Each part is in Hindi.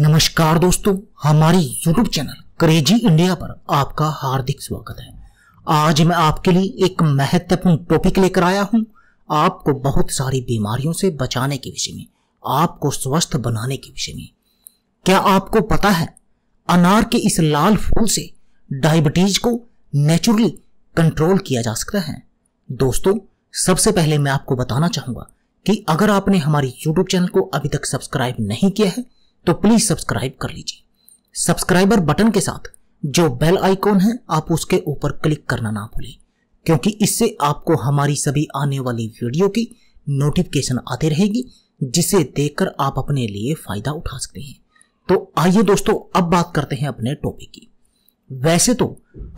नमस्कार दोस्तों हमारी YouTube चैनल क्रेजी इंडिया पर आपका हार्दिक स्वागत है आज मैं आपके लिए एक महत्वपूर्ण टॉपिक लेकर आया हूं आपको बहुत सारी बीमारियों से बचाने के विषय में आपको स्वस्थ बनाने के विषय में क्या आपको पता है अनार के इस लाल फूल से डायबिटीज को नेचुरली कंट्रोल किया जा सकता है दोस्तों सबसे पहले मैं आपको बताना चाहूंगा कि अगर आपने हमारे YouTube चैनल को अभी तक सब्सक्राइब नहीं किया है तो प्लीज सब्सक्राइब कर लीजिए सब्सक्राइबर बटन के साथ जो बेल आइकॉन है आप उसके ऊपर क्लिक करना ना भूलें क्योंकि इससे आपको हमारी सभी आने वाली वीडियो की नोटिफिकेशन आती रहेगी जिसे देखकर आप अपने लिए फायदा उठा सकते हैं तो आइए दोस्तों अब बात करते हैं अपने टॉपिक की वैसे तो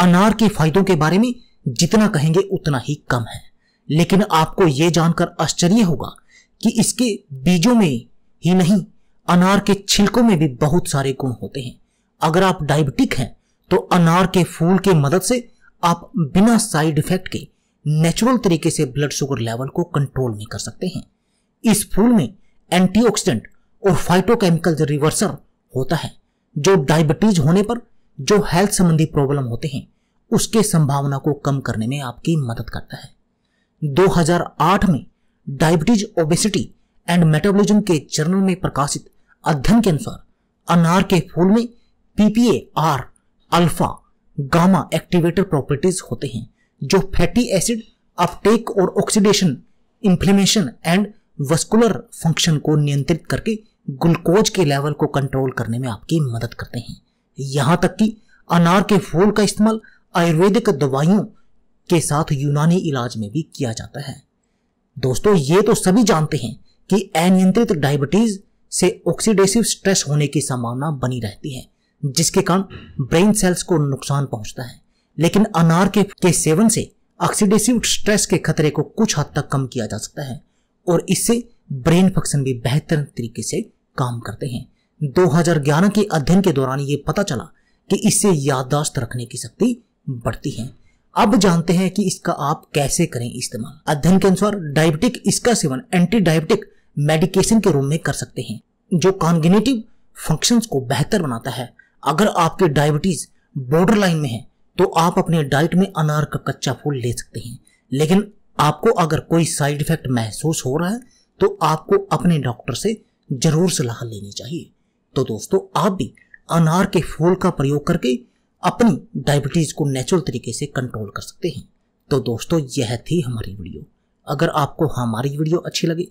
अनार के फायदों के बारे में जितना कहेंगे उतना ही कम है लेकिन आपको यह जानकर आश्चर्य होगा कि इसके बीजों में ही नहीं अनार के छिलकों में भी बहुत सारे गुण होते हैं अगर आप डायबिटिक हैं तो अनार के फूल के मदद से आप बिना साइड इफेक्ट के नेचुरल तरीके से ब्लड शुगर लेवल को कंट्रोल में कर सकते हैं इस फूल में एंटीऑक्सीडेंट और फाइटोकेमिकल रिवर्सर होता है जो डायबिटीज होने पर जो हेल्थ संबंधी प्रॉब्लम होते हैं उसके संभावना को कम करने में आपकी मदद करता है 2008 में डायबिटीज ओबेसिटी एंड मेटाबॉलिज्म के जर्नल में प्रकाशित अध्ययन के अनुसार अनार के फूल में P P A R alpha gamma activator properties होते हैं जो फैटी एसिड अपटेक और oxidation inflammation and vascular function को नियंत्रित करके ग्लूकोज के लेवल को कंट्रोल करने में आपकी मदद करते हैं यहां तक कि अनार के फूल का इस्तेमाल आयुर्वेदिक दवाइयों के साथ यूनानी इलाज में भी किया जाता है दोस्तों ये तो सभी जानते हैं कि अनियंत्रित डायबिटीज़ से ऑक्सीडेसिव स्ट्रेस होने की संभावना बनी रहती है जिसके कारण ब्रेन सेल्स को नुकसान पहुंचता है लेकिन अनार के, के सेवन से ऑक्सीडेसिव स्ट्रेस के खतरे को कुछ हद तक कम किया जा सकता है और इससे ब्रेन फंक्शन भी बेहतर तरीके से काम करते हैं 2011 के अध्ययन के दौरान ये पता चला कि इससे याददाश्त रखने की शक्ति बढ़ती है अब जानते हैं कि इसका आप कैसे करें इस्तेमाल अध्ययन के अनुसार डायबिटिक इसका सेवन एंटी डायबिटिक मेडिकेशन के रूप में कर सकते हैं जो कॉन्गिनेटिव फंक्शंस को बेहतर बनाता है अगर आपके डायबिटीज बॉर्डर लाइन में है तो आप अपने डाइट में अनार का कच्चा फूल ले सकते हैं लेकिन आपको अगर कोई साइड इफेक्ट महसूस हो रहा है तो आपको अपने डॉक्टर से जरूर सलाह लेनी चाहिए तो दोस्तों आप भी अनार के फूल का प्रयोग करके अपनी डायबिटीज को नेचुरल तरीके से कंट्रोल कर सकते हैं तो दोस्तों यह थी हमारी वीडियो अगर आपको हमारी वीडियो अच्छी लगी